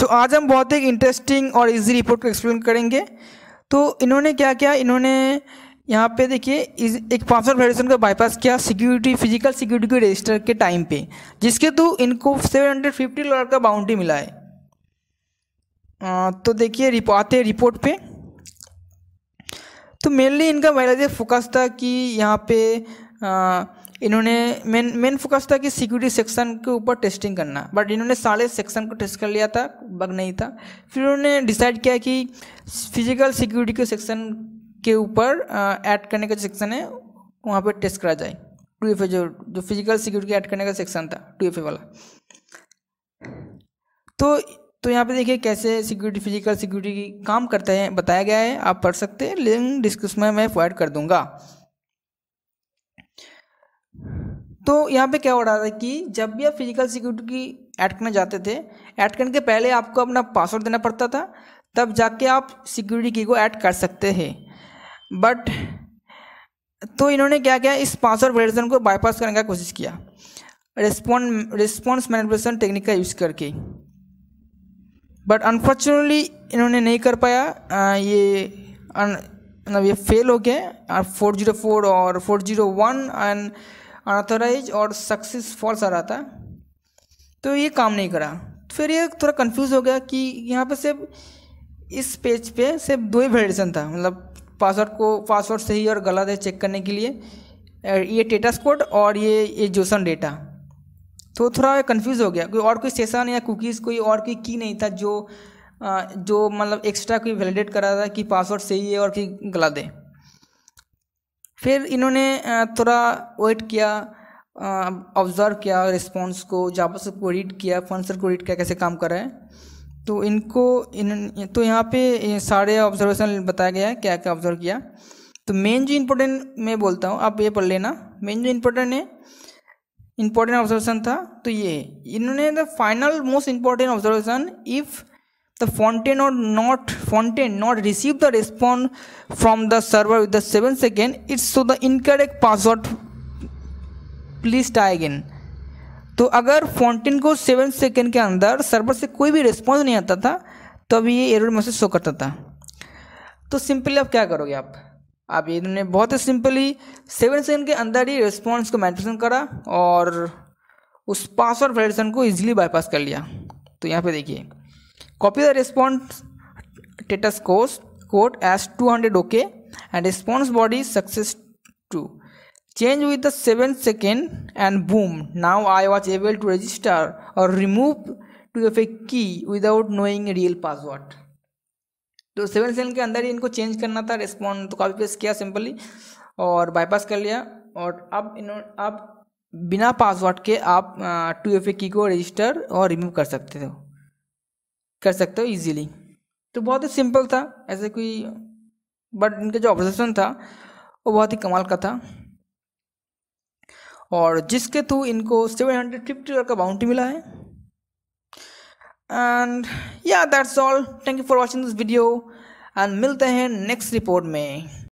तो आज हम बहुत ही इंटरेस्टिंग और इजी रिपोर्ट को एक्सप्लेन करेंगे तो इन्होंने क्या किया इन्होंने यहाँ पे देखिए एक पासवर्ड फेडरेशन का बाईपास किया सिक्योरिटी फिजिकल सिक्योरिटी के रजिस्टर के टाइम पे जिसके थ्रू इनको 750 डॉलर का बाउंड्री मिला है आ, तो देखिए रिप, आते रिपोर्ट पे तो मेनली इनका मेरा फोकस था कि यहाँ पे आ, इन्होंने मेन मेन फोकस था कि सिक्योरिटी सेक्शन के ऊपर टेस्टिंग करना बट इन्होंने सारे सेक्शन को टेस्ट कर लिया था बग नहीं था फिर उन्होंने डिसाइड किया कि फिजिकल सिक्योरिटी के सेक्शन के ऊपर ऐड करने का सेक्शन है वहाँ पर टेस्ट करा जाए टू एफ जो जो फिजिकल सिक्योरिटी ऐड करने का सेक्शन था टू एफ वाला तो तो यहाँ पे देखिए कैसे सिक्योरिटी फिजिकल सिक्योरिटी काम करते हैं बताया गया है आप पढ़ सकते हैं लिंक डिस्क्रिप्शन में मैं प्रोवाइड कर दूंगा तो यहाँ पे क्या हो रहा था कि जब भी आप फिजिकल सिक्योरिटी की ऐड करने जाते थे ऐड करने के पहले आपको अपना पासवर्ड देना पड़ता था तब जाके आप सिक्योरिटी की को ऐड कर सकते हैं बट तो इन्होंने क्या किया इस पासवर्ड वर्जन को बाईपास करने का कोशिश किया रिस्पॉन्स रिस्पॉन्स मैनिपुलेशन टेक्निक का यूज़ करके बट अनफॉर्चुनेटली इन्होंने नहीं कर पाया आ, ये मतलब ये फेल हो गया फोर जीरो फोर और four zero one and unauthorise और सक्सेस फॉल्स आ रहा था तो ये काम नहीं करा फिर ये थोड़ा कंफ्यूज हो गया कि यहाँ पर सिर्फ इस पेज पे सिर्फ दो ही वेरिएशन था मतलब पासवर्ड को पासवर्ड सही और गलत है चेक करने के लिए ये टेटा स्कोड और ये ये जोसन डेटा तो थोड़ा कन्फ्यूज़ हो गया कोई और कोई सेशन या कुकीज़ कोई और कोई की नहीं था जो जो मतलब एक्स्ट्रा कोई वैलिडेट करा था कि पासवर्ड सही है और कि गलत है फिर इन्होंने थोड़ा वेट किया ऑब्ज़र्व किया रिस्पॉन्स को जावास्क्रिप्ट को रीड किया फंसर को रीड किया कैसे काम कर रहा है तो इनको इन तो यहाँ पे सारे ऑब्जर्वेशन बताया गया है क्या क्या ऑब्जर्व किया तो मेन जो इम्पोर्टेंट मैं बोलता हूँ आप ये पढ़ लेना मेन जो इम्पोर्टेंट है इम्पोर्टेंट ऑब्जर्वेशन था तो ये इन्होंने the final most important observation if the fountain or not fountain not receive the response from the server with the 7 second it's so the incorrect password please try again तो अगर fountain को seven second के अंदर server से कोई भी response नहीं आता था तो अभी ये एरर मैसेज शो करता था तो सिंपली आप क्या करोगे आप आप इन्होंने बहुत ही सिंपली सेवन सेकेंड के अंदर ही रिस्पॉन्स को मैंटेन करा और उस पासवर्ड वेरिएशन को इजीली बाईपास कर लिया तो यहाँ पे देखिए Copy the response status code code as 200 okay and response body success 2. Change with the 7 second and boom. Now I was able to register or remove to fake key without knowing real password. तो seven cell के अंदर ही इनको change करना था respond तो copy paste किया simply और बाईपास कर लिया और अब इन्होंने अब बिना पासवर्ड के आप टू एफ ए की को रजिस्टर और रिमूव कर सकते हो कर सकते हो इजीली तो बहुत ही सिंपल था ऐसे कोई बट इनका जो ऑब्जर्वेशन था वो बहुत ही कमाल का था और जिसके थ्रू इनको सेवन हंड्रेड फिफ्टी का बाउंड्री मिला है एंड या that's all thank you for watching this video and मिलते हैं नेक्स्ट रिपोर्ट में